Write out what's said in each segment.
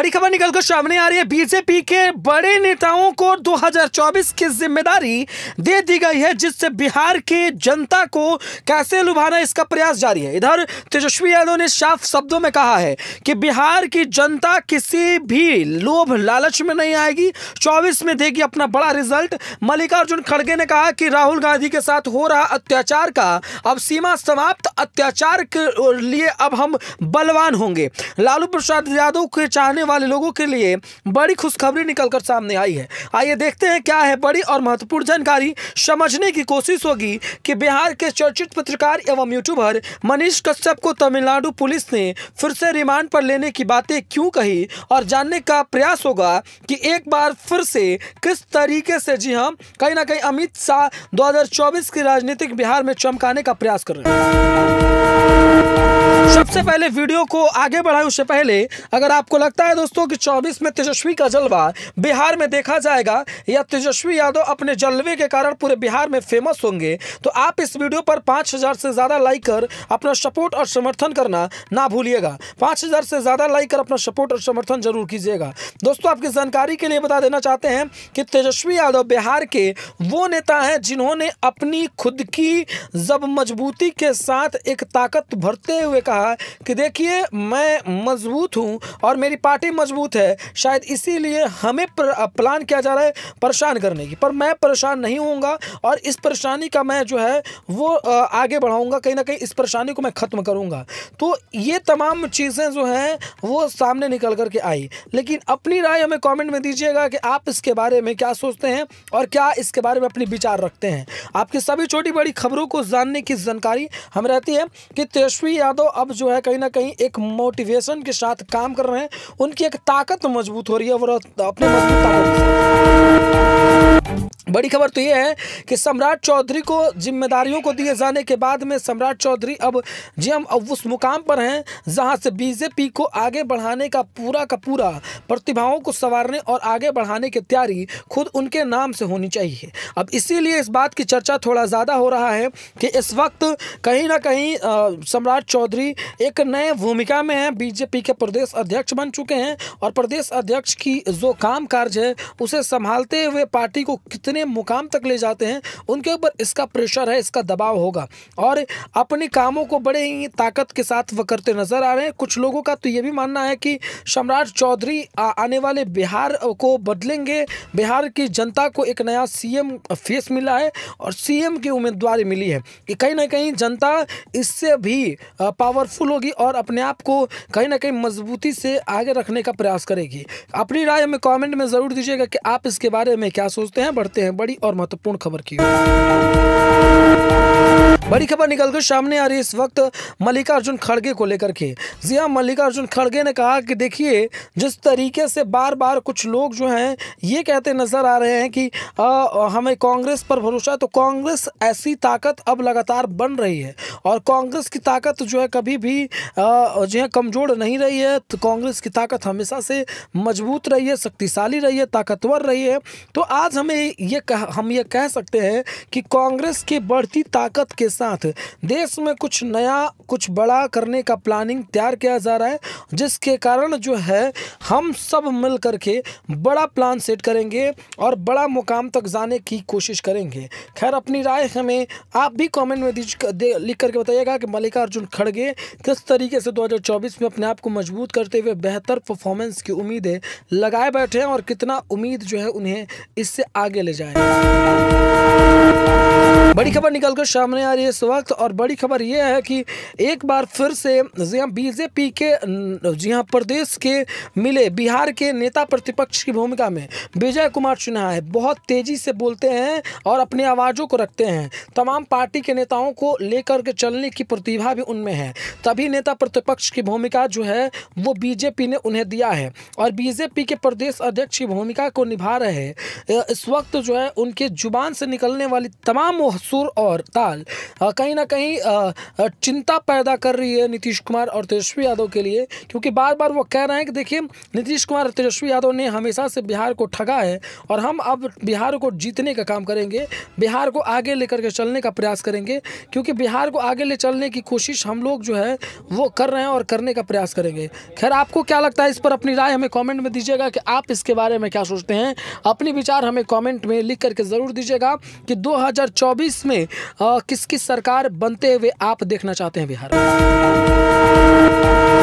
बड़ी खबर निकल कर सामने आ रही है बीजेपी के बड़े नेताओं को 2024 की जिम्मेदारी दे दी गई है जिससे बिहार के जनता को कैसे लुभाना इसका प्रयास जारी है इधर तेजस्वी यादव ने साफ शब्दों में कहा है कि बिहार की जनता किसी भी लोभ लालच में नहीं आएगी 24 में देगी अपना बड़ा रिजल्ट मल्लिकार्जुन खड़गे ने कहा कि राहुल गांधी के साथ हो रहा अत्याचार का अब सीमा समाप्त अत्याचार के लिए अब हम बलवान होंगे लालू प्रसाद यादव के चाहने वाले लोगों के लिए बड़ी खुशखबरी निकलकर सामने आई है आइए देखते हैं क्या है बड़ी और महत्वपूर्ण जानकारी समझने की कोशिश होगी कि बिहार के चर्चित पत्रकार एवं यूट्यूबर मनीष कश्यप को तमिलनाडु पुलिस ने फिर से रिमांड पर लेने की बातें क्यों कही और जानने का प्रयास होगा कि एक बार फिर से किस तरीके से जी हाँ कहीं ना कहीं अमित शाह चौबीस की राजनीतिक बिहार में चमकाने का प्रयास कर रहे हैं सबसे पहले वीडियो को आगे बढ़ाए उससे पहले अगर आपको लगता है दोस्तों कि 24 में तेजस्वी का जलवा बिहार में देखा जाएगा या तेजस्वी यादव अपने जलवे के कारण पूरे बिहार में फेमस होंगे तो आप इस वीडियो पर 5000 से ज़्यादा लाइक कर अपना सपोर्ट और समर्थन करना ना भूलिएगा 5000 से ज़्यादा लाइक कर अपना सपोर्ट और समर्थन जरूर कीजिएगा दोस्तों आपकी जानकारी के लिए बता देना चाहते हैं कि तेजस्वी यादव बिहार के वो नेता हैं जिन्होंने अपनी खुद की जब मजबूती के साथ एक ताकत भरते हुए कहा कहा कि देखिए मैं मजबूत हूँ और मेरी पार्टी मजबूत है शायद इसीलिए हमें प्लान किया जा रहा है परेशान करने की पर मैं परेशान नहीं होऊंगा और इस परेशानी का मैं जो है वो आगे बढ़ाऊंगा कहीं ना कहीं इस परेशानी को मैं ख़त्म करूंगा तो ये तमाम चीज़ें जो हैं वो सामने निकल कर के आई लेकिन अपनी राय हमें कमेंट में दीजिएगा कि आप इसके बारे में क्या सोचते हैं और क्या इसके बारे में अपने विचार रखते हैं आपकी सभी छोटी बड़ी खबरों को जानने की जानकारी हम रहती है कि तेजस्वी यादव अब आप जो है कहीं ना कहीं एक मोटिवेशन के साथ काम कर रहे हैं उनकी एक ताकत मजबूत हो रही है और अपने मजबूत ताकत बड़ी खबर तो ये है कि सम्राट चौधरी को जिम्मेदारियों को दिए जाने के बाद में सम्राट चौधरी अब जी हम अब उस मुकाम पर हैं जहां से बीजेपी को आगे बढ़ाने का पूरा का पूरा प्रतिभाओं को संवारने और आगे बढ़ाने की तैयारी खुद उनके नाम से होनी चाहिए अब इसीलिए इस बात की चर्चा थोड़ा ज़्यादा हो रहा है कि इस वक्त कहीं ना कहीं सम्राट चौधरी एक नए भूमिका में हैं बीजेपी के प्रदेश अध्यक्ष बन चुके हैं और प्रदेश अध्यक्ष की जो काम है उसे संभालते हुए पार्टी को कितने जितने मुकाम तक ले जाते हैं उनके ऊपर इसका प्रेशर है इसका दबाव होगा और अपने कामों को बड़े ही ताकत के साथ वह करते नज़र आ रहे हैं कुछ लोगों का तो ये भी मानना है कि सम्राट चौधरी आने वाले बिहार को बदलेंगे बिहार की जनता को एक नया सीएम फेस मिला है और सीएम की उम्मीदवारी मिली है कि कहीं ना कहीं जनता इससे भी पावरफुल होगी और अपने आप को कहीं ना कहीं मजबूती से आगे रखने का प्रयास करेगी अपनी राय हमें कमेंट में ज़रूर दीजिएगा कि आप इसके बारे में क्या सोचते हैं बढ़ते चलते हैं बड़ी और महत्वपूर्ण खबर की बड़ी खबर निकलकर सामने आ रही है इस वक्त मल्लिकार्जुन खड़गे को लेकर के जी हाँ मल्लिकार्जुन खड़गे ने कहा कि देखिए जिस तरीके से बार बार कुछ लोग जो हैं ये कहते नज़र आ रहे हैं कि आ, हमें कांग्रेस पर भरोसा तो कांग्रेस ऐसी ताकत अब लगातार बन रही है और कांग्रेस की ताकत जो है कभी भी जो है कमज़ोर नहीं रही है तो कांग्रेस की ताकत हमेशा से मजबूत रही है शक्तिशाली रही है ताकतवर रही है तो आज हमें ये कह हम ये कह सकते हैं कि कांग्रेस की बढ़ती ताकत के साथ देश में कुछ नया कुछ बड़ा करने का प्लानिंग तैयार किया जा रहा है जिसके कारण जो है हम सब मिल कर के बड़ा प्लान सेट करेंगे और बड़ा मुकाम तक जाने की कोशिश करेंगे खैर अपनी राय हमें आप भी कमेंट में लिख करके बताइएगा कि मल्लिकार्जुन खड़गे किस तरीके से 2024 में अपने आप को मजबूत करते हुए बेहतर परफॉर्मेंस की उम्मीदें लगाए बैठे हैं और कितना उम्मीद जो है उन्हें इससे आगे ले जाए बड़ी खबर निकलकर सामने आ रही है इस वक्त और बड़ी खबर यह है कि एक बार फिर से जी हाँ बीजेपी के जी हाँ प्रदेश के मिले बिहार के नेता प्रतिपक्ष की भूमिका में विजय कुमार सिन्हा है बहुत तेज़ी से बोलते हैं और अपनी आवाज़ों को रखते हैं तमाम पार्टी के नेताओं को लेकर के चलने की प्रतिभा भी उनमें है तभी नेता प्रतिपक्ष की भूमिका जो है वो बीजेपी ने उन्हें दिया है और बीजेपी के प्रदेश अध्यक्ष की भूमिका को निभा रहे इस वक्त जो है उनके जुबान से निकलने वाली तमाम सुर और ताल कहीं ना कहीं चिंता पैदा कर रही है नीतीश कुमार और तेजस्वी यादव के लिए क्योंकि बार बार वो कह रहे हैं कि देखिए नीतीश कुमार और तेजस्वी यादव ने हमेशा से बिहार को ठगा है और हम अब बिहार को जीतने का काम करेंगे बिहार को आगे लेकर के चलने का प्रयास करेंगे क्योंकि बिहार को आगे ले चलने की कोशिश हम लोग जो है वो कर रहे हैं और करने का प्रयास करेंगे खैर आपको क्या लगता है इस पर अपनी राय हमें कॉमेंट में दीजिएगा कि आप इसके बारे में क्या सोचते हैं अपनी विचार हमें कॉमेंट में लिख करके ज़रूर दीजिएगा कि दो 2024 में किसकी सरकार बनते हुए आप देखना चाहते हैं बिहार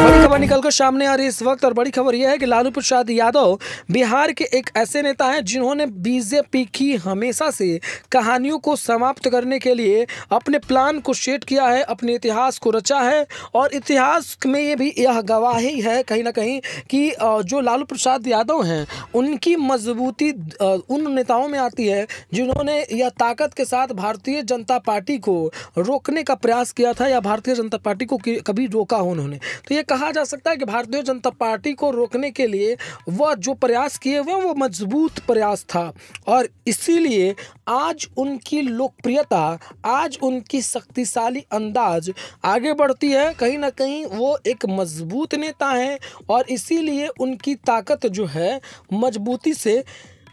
बड़ी खबर निकल कर सामने आ रही है इस वक्त और बड़ी खबर यह है कि लालू प्रसाद यादव बिहार के एक ऐसे नेता हैं जिन्होंने बीजेपी की हमेशा से कहानियों को समाप्त करने के लिए अपने प्लान को सेट किया है अपने इतिहास को रचा है और इतिहास में ये भी यह गवाही है कहीं ना कहीं कि जो लालू प्रसाद यादव हैं उनकी मजबूती उन नेताओं में आती है जिन्होंने यह ताकत के साथ भारत भारतीय जनता पार्टी को रोकने का प्रयास किया था या भारतीय जनता पार्टी को कभी रोका हो उन्होंने तो ये कहा जा सकता है कि भारतीय जनता पार्टी को रोकने के लिए वह जो प्रयास किए हुए वो मजबूत प्रयास था और इसीलिए आज उनकी लोकप्रियता आज उनकी शक्तिशाली अंदाज आगे बढ़ती है कहीं ना कहीं वो एक मजबूत नेता हैं और इसीलिए उनकी ताकत जो है मजबूती से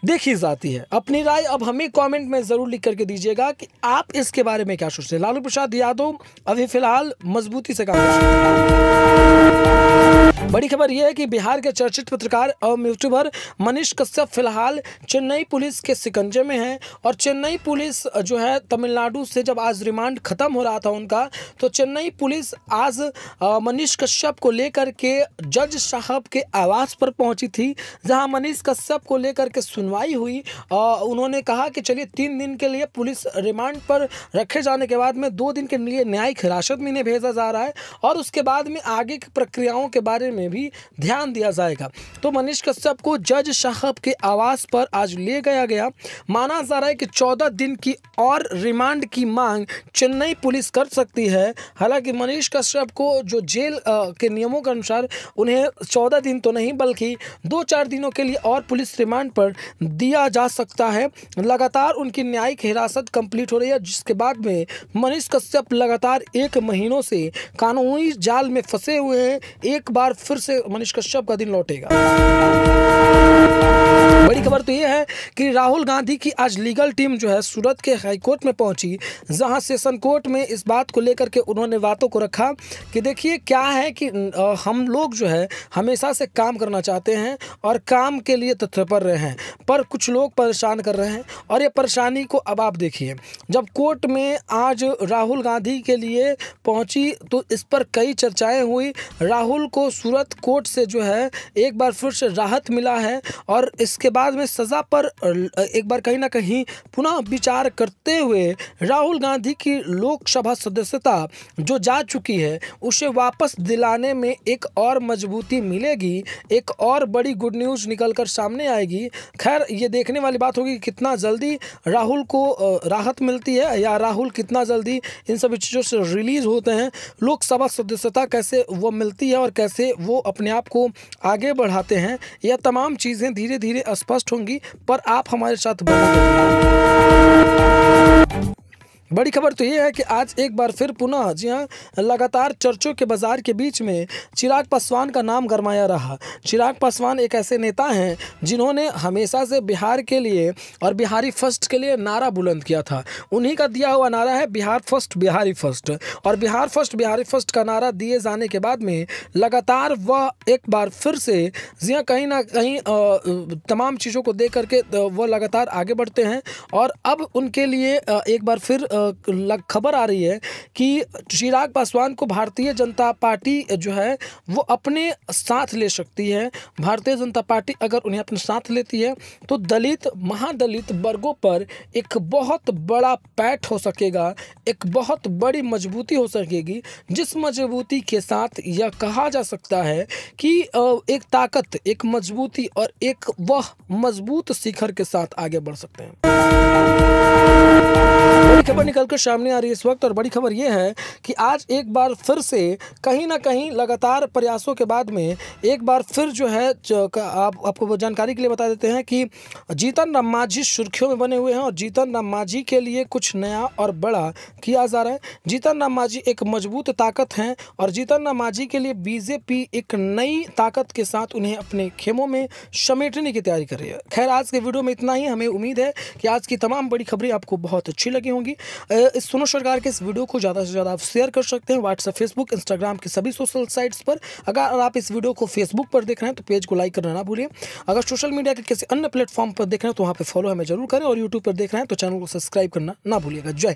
देखी जाती है अपनी राय अब हमें कमेंट में ज़रूर लिख करके दीजिएगा कि आप इसके बारे में क्या सोचते हैं लालू प्रसाद यादव अभी फिलहाल मजबूती से काम कर बड़ी खबर यह है कि बिहार के चर्चित पत्रकार एवं यूट्यूबर मनीष कश्यप फिलहाल चेन्नई पुलिस के सिकंजे में हैं और चेन्नई पुलिस जो है तमिलनाडु से जब आज रिमांड खत्म हो रहा था उनका तो चेन्नई पुलिस आज मनीष कश्यप को लेकर के जज साहब के आवास पर पहुंची थी जहां मनीष कश्यप को लेकर के सुनवाई हुई और उन्होंने कहा कि चलिए तीन दिन के लिए पुलिस रिमांड पर रखे जाने के बाद में दो दिन के लिए न्यायिक हिरासत में इन्हें भेजा जा रहा है और उसके बाद में आगे की प्रक्रियाओं के बारे में में भी ध्यान दिया जाएगा तो मनीष कश्यप को जज साहब के आवास पर आज ले गया गया माना जा रहा है कि चौदह दिन की और रिमांड की मांग चेन्नई पुलिस कर सकती है हालांकि मनीष कश्यप को जो जेल के नियमों के अनुसार उन्हें चौदह दिन तो नहीं बल्कि दो चार दिनों के लिए और पुलिस रिमांड पर दिया जा सकता है लगातार उनकी न्यायिक हिरासत कंप्लीट हो रही है जिसके बाद में मनीष कश्यप लगातार एक महीनों से कानूनी जाल में फंसे हुए हैं एक बार फिर से मनीष कश्यप का दिन लौटेगा बड़ी खबर तो ये है कि राहुल गांधी की आज लीगल टीम जो है सूरत के हाईकोर्ट में पहुंची जहां सेशन कोर्ट में इस बात को लेकर के उन्होंने बातों को रखा कि देखिए क्या है कि हम लोग जो है हमेशा से काम करना चाहते हैं और काम के लिए तत्पर रहे हैं पर कुछ लोग परेशान कर रहे हैं और ये परेशानी को अब आप देखिए जब कोर्ट में आज राहुल गांधी के लिए पहुंची तो इस पर कई चर्चाएं हुई राहुल को सूरत कोर्ट से जो है एक बार फिर से राहत मिला है और इसके बाद बाद में सज़ा पर एक बार कहीं ना कहीं पुनः विचार करते हुए राहुल गांधी की लोकसभा सदस्यता जो जा चुकी है उसे वापस दिलाने में एक और मजबूती मिलेगी एक और बड़ी गुड न्यूज़ निकल कर सामने आएगी खैर ये देखने वाली बात होगी कितना जल्दी राहुल को राहत मिलती है या राहुल कितना जल्दी इन सभी चीज़ों से रिलीज़ होते हैं लोकसभा सदस्यता कैसे वो मिलती है और कैसे वो अपने आप को आगे बढ़ाते हैं यह तमाम चीज़ें धीरे धीरे स्पष्ट फर्स्ट होंगी पर आप हमारे साथ बने बड़ी खबर तो ये है कि आज एक बार फिर पुनः जी हाँ लगातार चर्चों के बाजार के बीच में चिराग पासवान का नाम गरमाया रहा चिराग पासवान एक ऐसे नेता हैं जिन्होंने हमेशा से बिहार के लिए और बिहारी फर्स्ट के लिए नारा बुलंद किया था उन्हीं का दिया हुआ नारा है बिहार फर्स्ट बिहारी फर्स्ट और बिहार फर्स्ट बिहारी फर्स्ट का नारा दिए जाने के बाद में लगातार वह एक बार फिर से हाँ कहीं ना कहीं तमाम चीज़ों को देख करके वह लगातार आगे बढ़ते हैं और अब उनके लिए एक बार फिर खबर आ रही है कि चिराग पासवान को भारतीय जनता पार्टी जो है वो अपने साथ ले सकती है भारतीय जनता पार्टी अगर उन्हें अपने साथ लेती है तो दलित महादलित वर्गों पर एक बहुत बड़ा पैठ हो सकेगा एक बहुत बड़ी मजबूती हो सकेगी जिस मजबूती के साथ यह कहा जा सकता है कि एक ताकत एक मजबूती और एक वह मजबूत शिखर के साथ आगे बढ़ सकते हैं खबर निकल कर सामने आ रही है इस वक्त और बड़ी खबर यह है कि आज एक बार फिर से कहीं ना कहीं लगातार प्रयासों के बाद में एक बार फिर जो है जो आप आपको जानकारी के लिए बता देते हैं कि जीतन राम मांझी सुर्खियों में बने हुए हैं और जीतन राम मांझी के लिए कुछ नया और बड़ा किया जा रहा है जीतन राम मांझी एक मजबूत ताकत हैं और जीतन राम मांझी के लिए बीजेपी एक नई ताकत के साथ उन्हें अपने खेमों में समेटने की तैयारी कर रही है खैर आज के वीडियो में इतना ही हमें उम्मीद है कि आज की तमाम बड़ी खबरें आपको बहुत अच्छी लगी होंगी इस सुनो सरकार के इस वीडियो को ज़्यादा से ज़्यादा आप शेयर कर सकते हैं व्हाट्सएप फेसबुक इंस्टाग्राम के सभी सोशल साइट्स पर अगर आप इस वीडियो को फेसबुक पर देख रहे हैं तो पेज को लाइक करना ना भूलिए अगर सोशल मीडिया के किसी अन्य प्लेटफॉर्म पर देख रहे हैं तो वहाँ पर फॉलो हमें जरूर करें और यूट्यूब पर देख रहे हैं तो चैनल को सब्सक्राइब करना ना भूलिएगा जय